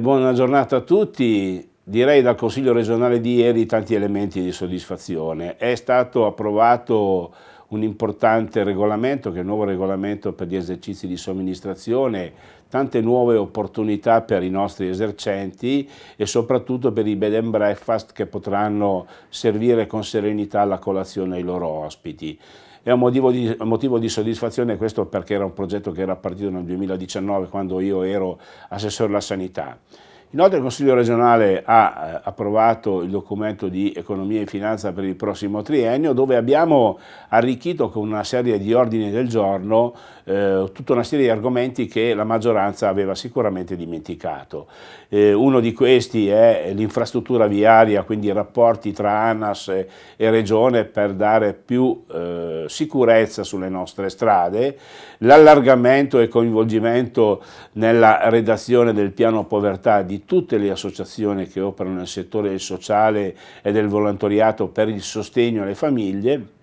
Buona giornata a tutti. Direi dal Consiglio regionale di ieri tanti elementi di soddisfazione. È stato approvato un importante regolamento, che è il nuovo regolamento per gli esercizi di somministrazione, tante nuove opportunità per i nostri esercenti e soprattutto per i bed and breakfast che potranno servire con serenità la colazione ai loro ospiti. È un motivo di, motivo di soddisfazione questo perché era un progetto che era partito nel 2019 quando io ero assessore alla sanità. Inoltre il Consiglio regionale ha eh, approvato il documento di economia e finanza per il prossimo triennio dove abbiamo arricchito con una serie di ordini del giorno eh, tutta una serie di argomenti che la maggioranza aveva sicuramente dimenticato. Eh, uno di questi è l'infrastruttura viaria, quindi i rapporti tra ANAS e, e Regione per dare più eh, sicurezza sulle nostre strade, l'allargamento e coinvolgimento nella redazione del piano povertà di tutte le associazioni che operano nel settore sociale e del volontariato per il sostegno alle famiglie.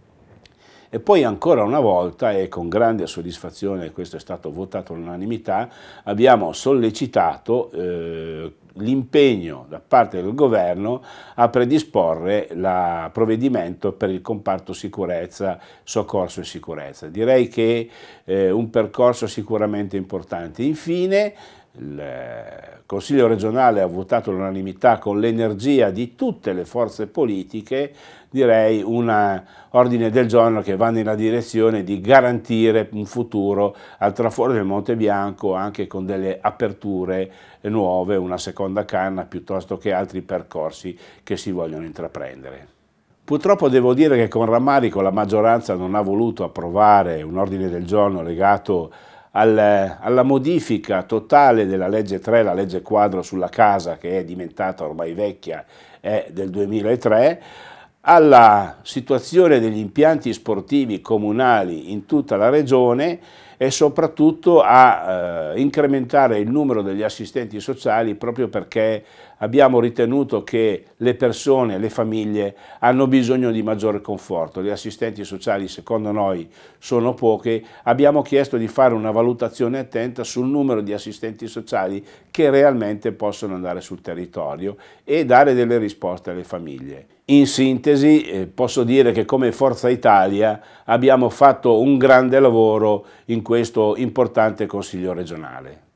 E poi ancora una volta, e con grande soddisfazione, questo è stato votato all'unanimità, abbiamo sollecitato eh, l'impegno da parte del governo a predisporre il provvedimento per il comparto sicurezza, soccorso e sicurezza. Direi che è eh, un percorso sicuramente importante. Infine, il eh, Consiglio regionale ha votato all'unanimità con l'energia di tutte le forze politiche, direi un eh, ordine del giorno che va nella direzione di garantire un futuro al traforo del Monte Bianco anche con delle aperture nuove, una seconda canna piuttosto che altri percorsi che si vogliono intraprendere. Purtroppo devo dire che con rammarico la maggioranza non ha voluto approvare un ordine del giorno legato a alla modifica totale della legge 3, la legge quadro sulla casa che è diventata ormai vecchia, è del 2003, alla situazione degli impianti sportivi comunali in tutta la regione e soprattutto a eh, incrementare il numero degli assistenti sociali proprio perché abbiamo ritenuto che le persone, le famiglie hanno bisogno di maggiore conforto. Gli assistenti sociali secondo noi sono poche, abbiamo chiesto di fare una valutazione attenta sul numero di assistenti sociali che realmente possono andare sul territorio e dare delle risposte alle famiglie. In sintesi eh, posso dire che come Forza Italia abbiamo fatto un grande lavoro in questo questo importante Consiglio regionale.